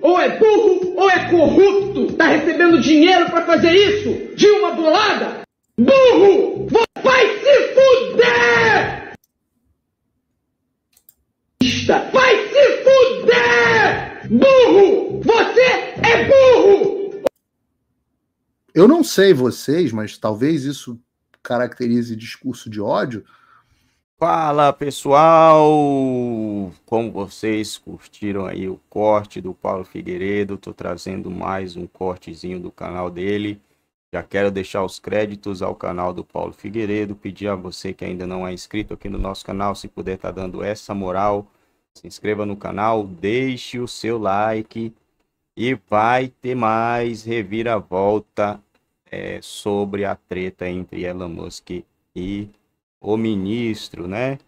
ou é burro, ou é corrupto. Tá recebendo dinheiro para fazer isso? De uma bolada? Burro! Vai se fuder! Vai se fuder! Burro! Você é burro! Eu não sei vocês, mas talvez isso caracterize discurso de ódio. Fala pessoal, como vocês curtiram aí o corte do Paulo Figueiredo, tô trazendo mais um cortezinho do canal dele. Já quero deixar os créditos ao canal do Paulo Figueiredo, pedir a você que ainda não é inscrito aqui no nosso canal, se puder estar tá dando essa moral, se inscreva no canal, deixe o seu like e vai ter mais reviravolta é, sobre a treta entre Elon Musk e o ministro, né?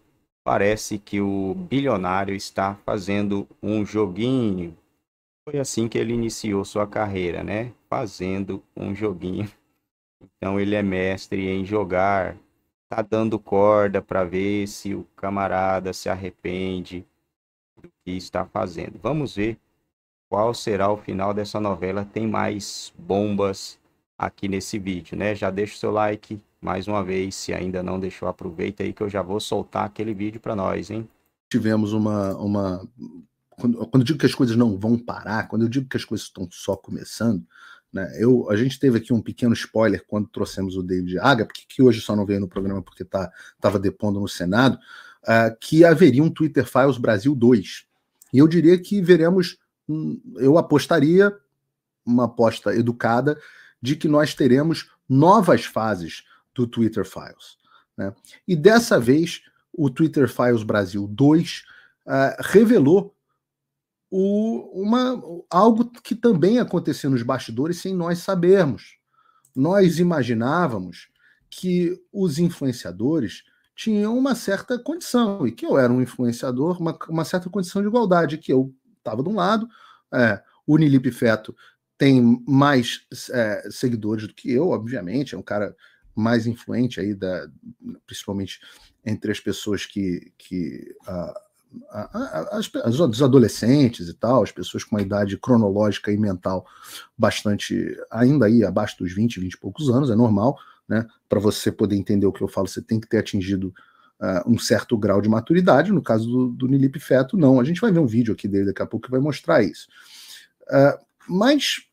Parece que o bilionário está fazendo um joguinho. Foi assim que ele iniciou sua carreira, né? Fazendo um joguinho. Então ele é mestre em jogar. Tá dando corda para ver se o camarada se arrepende do que está fazendo. Vamos ver qual será o final dessa novela. Tem mais bombas aqui nesse vídeo, né? Já deixa o seu like, mais uma vez, se ainda não deixou, aproveita aí que eu já vou soltar aquele vídeo para nós, hein? Tivemos uma, uma quando, quando, eu digo que as coisas não vão parar, quando eu digo que as coisas estão só começando, né, eu, a gente teve aqui um pequeno spoiler quando trouxemos o David Agap, porque que hoje só não veio no programa porque estava tá, depondo no Senado, uh, que haveria um Twitter Files Brasil 2. E eu diria que veremos, eu apostaria, uma aposta educada, de que nós teremos novas fases do Twitter Files. Né? E dessa vez, o Twitter Files Brasil 2 uh, ah, revelou o, uma, algo que também aconteceu nos bastidores sem nós sabermos. Nós imaginávamos que os influenciadores tinham uma certa condição, e que eu era um influenciador, uma, uma certa condição de igualdade, que eu estava de um lado, é, o Nilipe Feto tem mais é, seguidores do que eu, obviamente, é um cara mais influente aí, da, principalmente entre as pessoas que. que ah, a, as, os adolescentes e tal, as pessoas com uma idade cronológica e mental bastante, ainda aí abaixo dos 20, 20 e poucos anos, é normal, né? Para você poder entender o que eu falo, você tem que ter atingido Uh, um certo grau de maturidade. No caso do, do Nilip Feto, não. A gente vai ver um vídeo aqui dele daqui a pouco que vai mostrar isso. Uh, mas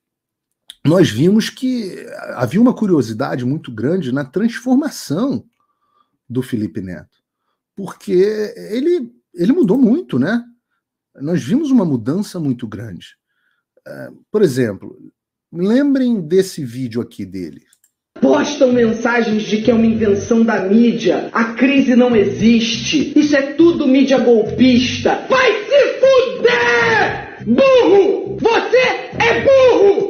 nós vimos que havia uma curiosidade muito grande na transformação do Felipe Neto, porque ele, ele mudou muito, né? Nós vimos uma mudança muito grande. É, por exemplo, lembrem desse vídeo aqui dele. Postam mensagens de que é uma invenção da mídia, a crise não existe, isso é tudo mídia golpista. Vai se fuder! Burro! Você é burro!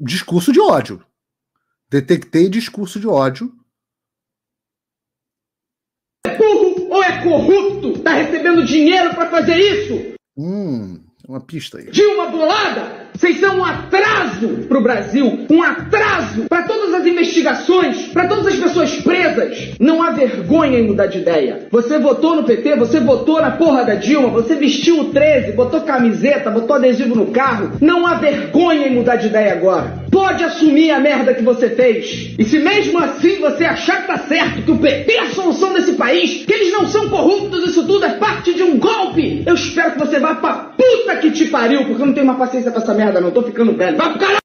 discurso de ódio. Detectei discurso de ódio. É burro ou é corrupto? Tá recebendo dinheiro para fazer isso? Hum, uma pista aí. Dilma bolada! Vocês são um atraso para o Brasil, um atraso para todas as investigações, para todas as pessoas presas. Não há vergonha em mudar de ideia. Você votou no PT, você votou na porra da Dilma, você vestiu o 13, botou camiseta, botou adesivo no carro. Não há vergonha em mudar de ideia agora. Pode assumir a merda que você fez. E se mesmo assim você achar que tá certo, que o PT é a solução desse país, que eles não são corruptos, isso tudo é parte de um golpe, eu espero que você vá pra puta que te pariu, porque eu não tenho mais paciência pra essa merda, não. tô ficando velho. Vai pro caralho!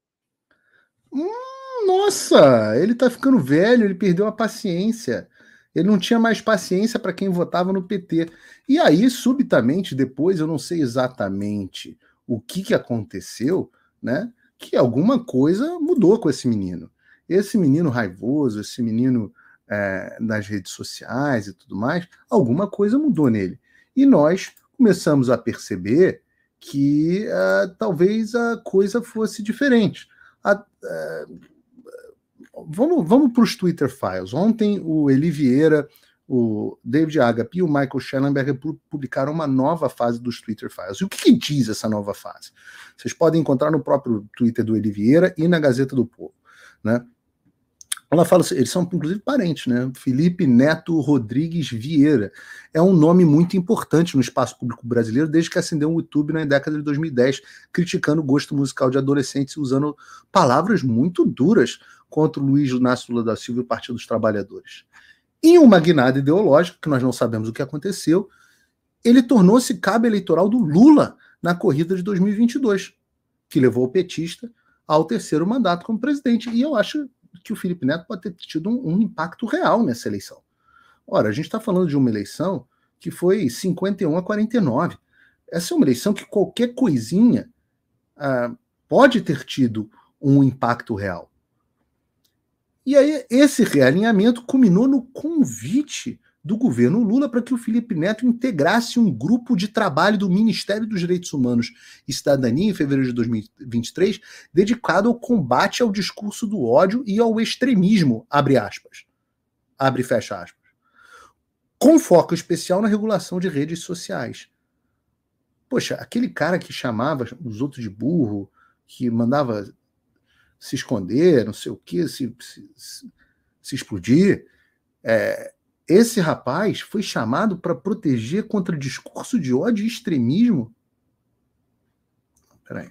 Hum, nossa, ele tá ficando velho, ele perdeu a paciência. Ele não tinha mais paciência para quem votava no PT. E aí, subitamente, depois, eu não sei exatamente o que, que aconteceu, né? Que alguma coisa mudou com esse menino. Esse menino raivoso, esse menino é, nas redes sociais e tudo mais, alguma coisa mudou nele. E nós começamos a perceber que uh, talvez a coisa fosse diferente. A, uh, vamos vamos para os Twitter Files. Ontem o Eli Vieira, o David Agap e o Michael Schellenberger publicaram uma nova fase dos Twitter Files. E o que, que diz essa nova fase? Vocês podem encontrar no próprio Twitter do Eli Vieira e na Gazeta do Povo. Né? ela fala, assim, eles são inclusive parentes, né? Felipe Neto Rodrigues Vieira. É um nome muito importante no espaço público brasileiro desde que acendeu o YouTube na década de 2010, criticando o gosto musical de adolescentes e usando palavras muito duras contra o Luiz Inácio Lula da Silva e o Partido dos Trabalhadores. Em uma guinada ideológica, que nós não sabemos o que aconteceu, ele tornou-se cabo eleitoral do Lula na corrida de 2022, que levou o petista ao terceiro mandato como presidente. E eu acho que o Felipe Neto pode ter tido um, um impacto real nessa eleição. Ora, a gente está falando de uma eleição que foi 51 a 49. Essa é uma eleição que qualquer coisinha ah, pode ter tido um impacto real. E aí, esse realinhamento culminou no convite do governo Lula para que o Felipe Neto integrasse um grupo de trabalho do Ministério dos Direitos Humanos e Cidadania em fevereiro de 2023, dedicado ao combate ao discurso do ódio e ao extremismo, abre aspas. Abre e fecha aspas. Com foco especial na regulação de redes sociais. Poxa, aquele cara que chamava os outros de burro, que mandava se esconder, não sei o que, se, se, se explodir, é, esse rapaz foi chamado para proteger contra discurso de ódio e extremismo? Peraí.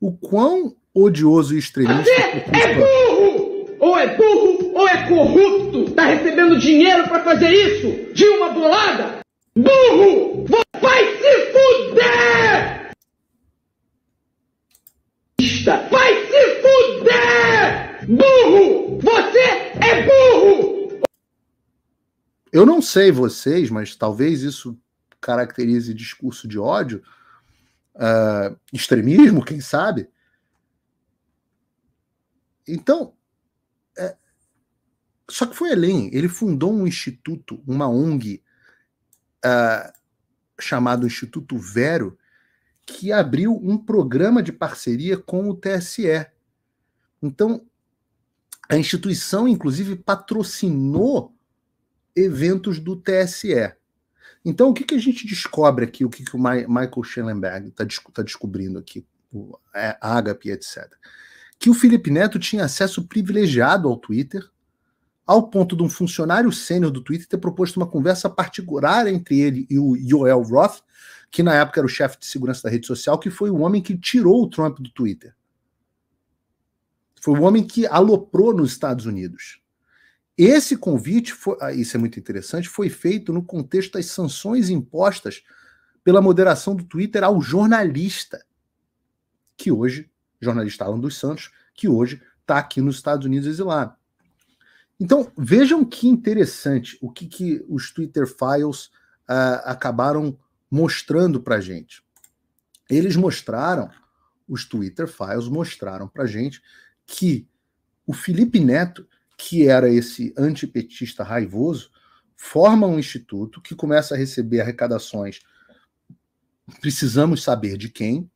O quão odioso e extremista. Você É, é burro! Ou é burro ou é corrupto! Tá recebendo dinheiro para fazer isso! De uma bolada! Burro! Vai se fuder! Vai se fuder! Burro! Você é burro! Eu não sei vocês, mas talvez isso caracterize discurso de ódio, uh, extremismo, quem sabe. Então, é... só que foi além. Ele fundou um instituto, uma ONG, uh, ah, chamado Instituto Vero, que abriu um programa de parceria com o TSE. Então, a instituição, inclusive, patrocinou eventos do TSE. Então, o que, que a gente descobre aqui, o que, que o Michael Schellenberg está tá descobrindo aqui, o é, Agape, etc. Que o Felipe Neto tinha acesso privilegiado ao Twitter, ao ponto de um funcionário sênior do Twitter ter proposto uma conversa particular entre ele e o Joel Roth, que na época era o chefe de segurança da rede social, que foi o homem que tirou o Trump do Twitter. Foi o homem que aloprou nos Estados Unidos. Esse convite, foi, ah, isso é muito interessante, foi feito no contexto das sanções impostas pela moderação do Twitter ao jornalista, que hoje, jornalista Alan dos Santos, que hoje está aqui nos Estados Unidos exilado. Então, vejam que interessante o que, que os Twitter Files uh, acabaram mostrando para gente. Eles mostraram, os Twitter Files mostraram para gente que o Felipe Neto que era esse antipetista raivoso, forma um instituto que começa a receber arrecadações. Precisamos saber de quem.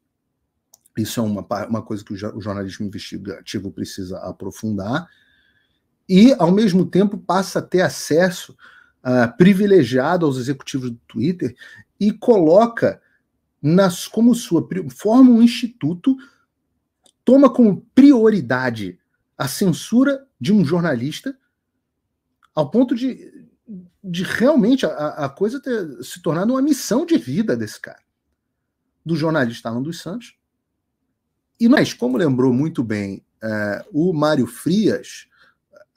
Isso é uma, uma coisa que o jornalismo investigativo precisa aprofundar. E, ao mesmo tempo, passa a ter acesso uh, privilegiado aos executivos do Twitter e coloca nas como sua. forma um instituto, toma como prioridade a censura de um jornalista ao ponto de, de realmente a, a coisa ter se tornado uma missão de vida desse cara, do jornalista Alan dos Santos. E mais como lembrou muito bem uh, o Mário Frias,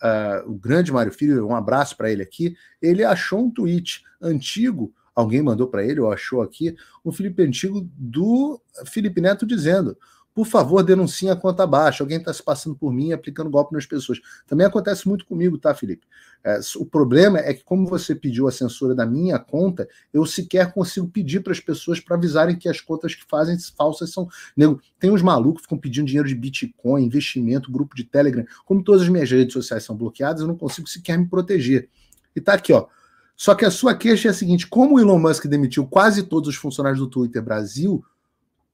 uh, o grande Mário Frias, um abraço para ele aqui, ele achou um tweet antigo, alguém mandou para ele, ou achou aqui, um Felipe antigo do Felipe Neto dizendo: por favor, denuncie a conta baixa. Alguém está se passando por mim aplicando golpe nas pessoas. Também acontece muito comigo, tá, Felipe? É, o problema é que, como você pediu a censura da minha conta, eu sequer consigo pedir para as pessoas para avisarem que as contas que fazem falsas são. Nego, tem uns malucos que ficam pedindo dinheiro de Bitcoin, investimento, grupo de Telegram. Como todas as minhas redes sociais são bloqueadas, eu não consigo sequer me proteger. E tá aqui, ó. Só que a sua queixa é a seguinte: como o Elon Musk demitiu quase todos os funcionários do Twitter Brasil,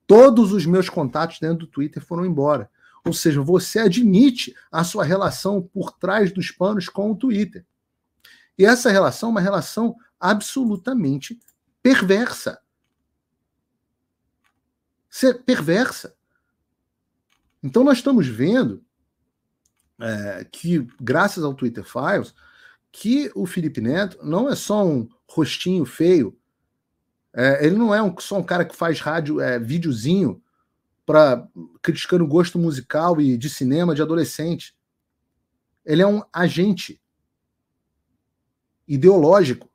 Todos os meus contatos dentro do Twitter foram embora. Ou seja, você admite a sua relação por trás dos panos com o Twitter. E essa relação é uma relação absolutamente perversa. Ser perversa. Então nós estamos vendo é, que, graças ao Twitter Files, que o Felipe Neto não é só um rostinho feio é, ele não é um, só um cara que faz rádio, é, videozinho para criticando gosto musical e de cinema de adolescente. Ele é um agente ideológico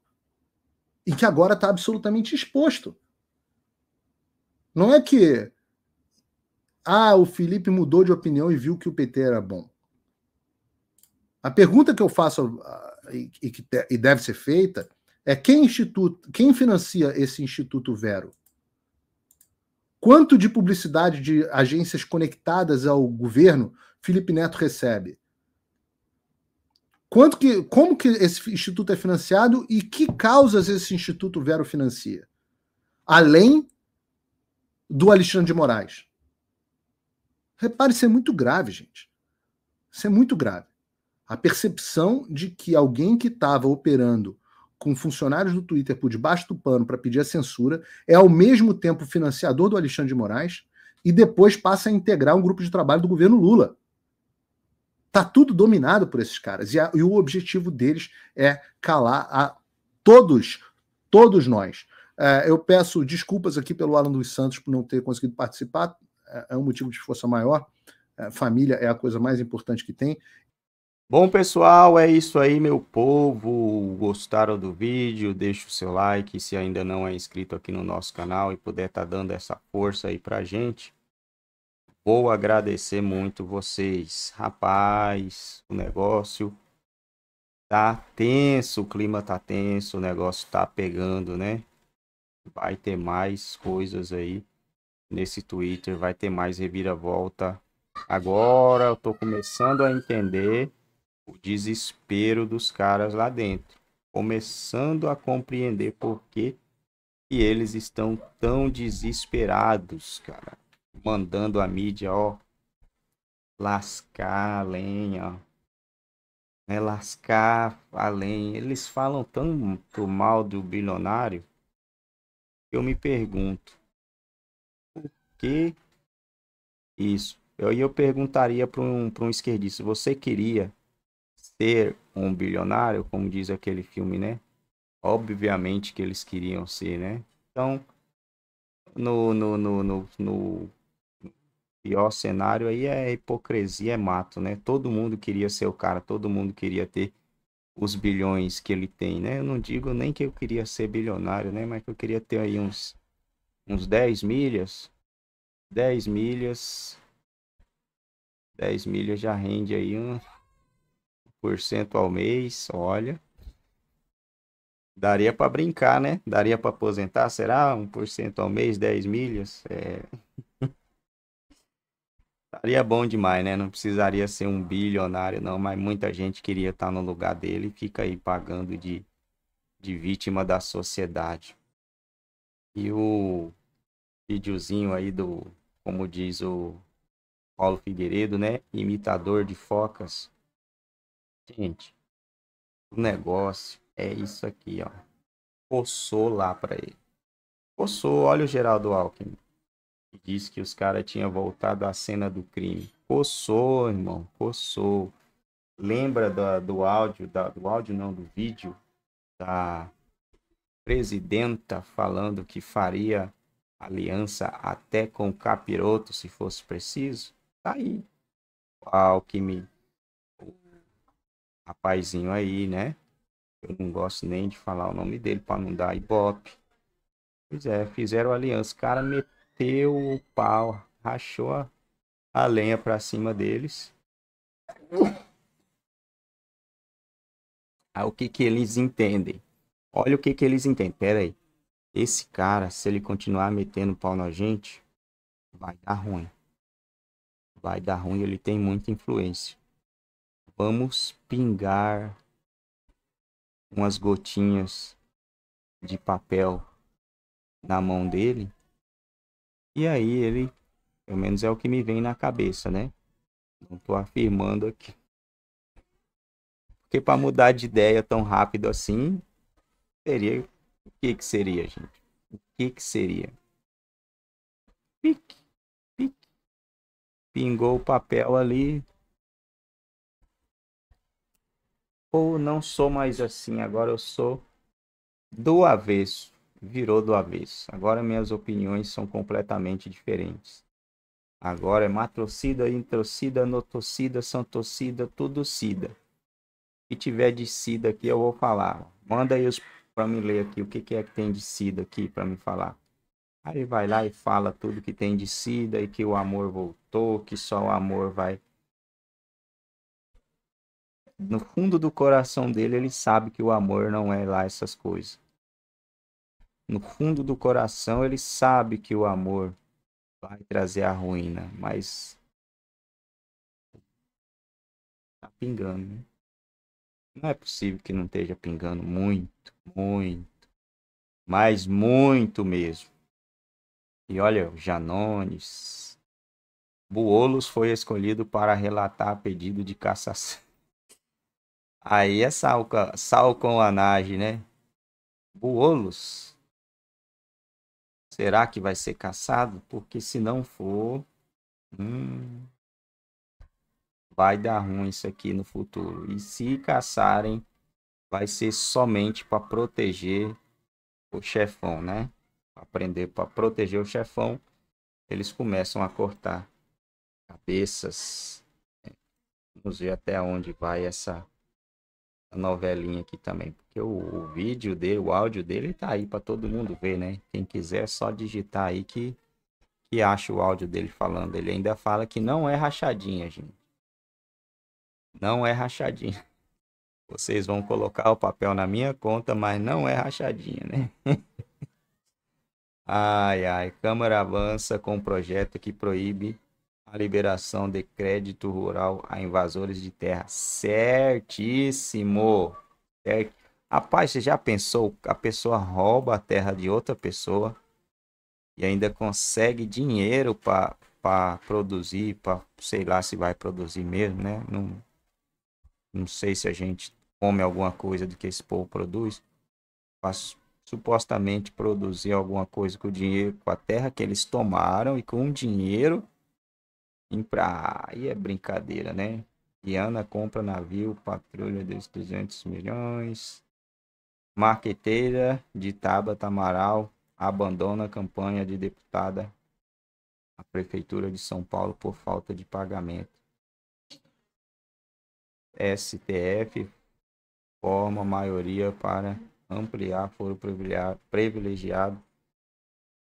e que agora está absolutamente exposto. Não é que ah, o Felipe mudou de opinião e viu que o PT era bom. A pergunta que eu faço ah, e, e, e deve ser feita é quem, instituto, quem financia esse Instituto Vero? Quanto de publicidade de agências conectadas ao governo Felipe Neto recebe? Quanto que, como que esse instituto é financiado e que causas esse instituto Vero financia? Além do Alexandre de Moraes. Repare, isso é muito grave, gente. Isso é muito grave. A percepção de que alguém que estava operando com funcionários do Twitter por debaixo do pano para pedir a censura, é ao mesmo tempo financiador do Alexandre de Moraes e depois passa a integrar um grupo de trabalho do governo Lula. Tá tudo dominado por esses caras e, a, e o objetivo deles é calar a todos, todos nós. É, eu peço desculpas aqui pelo Alan dos Santos por não ter conseguido participar, é, é um motivo de força maior. É, família é a coisa mais importante que tem. Bom, pessoal, é isso aí, meu povo. Gostaram do vídeo? Deixa o seu like. Se ainda não é inscrito aqui no nosso canal e puder estar tá dando essa força aí pra gente, vou agradecer muito vocês. Rapaz, o negócio tá tenso, o clima tá tenso, o negócio tá pegando, né? Vai ter mais coisas aí nesse Twitter, vai ter mais reviravolta. Agora eu tô começando a entender o desespero dos caras lá dentro, começando a compreender por que, eles estão tão desesperados, cara, mandando a mídia, ó, lascar a lenha, né, lascar a lenha. Eles falam tanto mal do bilionário que eu me pergunto, por que isso? E eu, eu perguntaria para um, um esquerdista, você queria ser um bilionário, como diz aquele filme, né? Obviamente que eles queriam ser, né? Então, no, no, no, no, no pior cenário aí é hipocrisia, é mato, né? Todo mundo queria ser o cara, todo mundo queria ter os bilhões que ele tem, né? Eu não digo nem que eu queria ser bilionário, né? Mas que eu queria ter aí uns, uns 10 milhas. 10 milhas. 10 milhas já rende aí um ao mês, olha. Daria para brincar, né? Daria para aposentar, será? 1% ao mês, 10 milhas? É... bom demais, né? Não precisaria ser um bilionário, não, mas muita gente queria estar no lugar dele e fica aí pagando de, de vítima da sociedade. E o videozinho aí do, como diz o Paulo Figueiredo, né? Imitador de focas. Gente, o negócio é isso aqui, ó. Coçou lá para ele. Coçou, olha o Geraldo Alckmin. Que disse que os caras tinham voltado à cena do crime. Coçou, irmão, coçou. Lembra da, do áudio, da, do áudio não, do vídeo da presidenta falando que faria aliança até com capiroto se fosse preciso? Tá aí. Alckmin rapazinho aí, né? Eu não gosto nem de falar o nome dele para não dar ibope. Pois é, fizeram aliança. O cara meteu o pau, rachou a, a lenha para cima deles. Aí o que que eles entendem? Olha o que que eles entendem. Pera aí. Esse cara, se ele continuar metendo pau na gente, vai dar ruim. Vai dar ruim, ele tem muita influência vamos pingar umas gotinhas de papel na mão dele. E aí ele, pelo menos é o que me vem na cabeça, né? Não estou afirmando aqui. Porque para mudar de ideia tão rápido assim, seria o que que seria, gente? O que que seria? Pique, pique. Pingou o papel ali, ou não sou mais assim, agora eu sou do avesso, virou do avesso. Agora minhas opiniões são completamente diferentes. Agora é matrocida, introcida, notocida, santocida, tudo cida. que tiver de cida aqui eu vou falar. Manda aí para me ler aqui o que, que é que tem de sida aqui para me falar. Aí vai lá e fala tudo que tem de sida e que o amor voltou, que só o amor vai no fundo do coração dele, ele sabe que o amor não é lá essas coisas. No fundo do coração, ele sabe que o amor vai trazer a ruína, mas tá pingando, né? Não é possível que não esteja pingando muito, muito, mas muito mesmo. E olha, Janones, Buolos foi escolhido para relatar a pedido de cassação. Aí é sal, sal com anage, né? Buolos. Será que vai ser caçado? Porque se não for, hum, vai dar ruim isso aqui no futuro. E se caçarem, vai ser somente para proteger o chefão, né? Aprender para proteger o chefão, eles começam a cortar cabeças. Né? Vamos ver até onde vai essa novelinha aqui também, porque o, o vídeo dele, o áudio dele tá aí para todo mundo ver, né? Quem quiser é só digitar aí que que acha o áudio dele falando. Ele ainda fala que não é rachadinha, gente. Não é rachadinha. Vocês vão colocar o papel na minha conta, mas não é rachadinha, né? ai, ai, Câmara avança com um projeto que proíbe a liberação de crédito rural a invasores de terra. Certíssimo. Certo. Rapaz, você já pensou? A pessoa rouba a terra de outra pessoa e ainda consegue dinheiro para produzir, para sei lá se vai produzir mesmo, né? Não, não sei se a gente come alguma coisa do que esse povo produz. Mas supostamente produzir alguma coisa com o dinheiro, com a terra que eles tomaram e com o dinheiro em é brincadeira, né? Diana compra navio, patrulha dos 200 milhões. Marqueteira de Tabata Amaral abandona a campanha de deputada à Prefeitura de São Paulo por falta de pagamento. STF forma maioria para ampliar foro privilegiado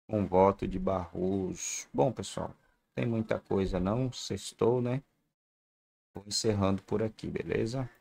com voto de Barroso. Bom, pessoal, tem muita coisa não, sextou, né? Vou encerrando por aqui, beleza?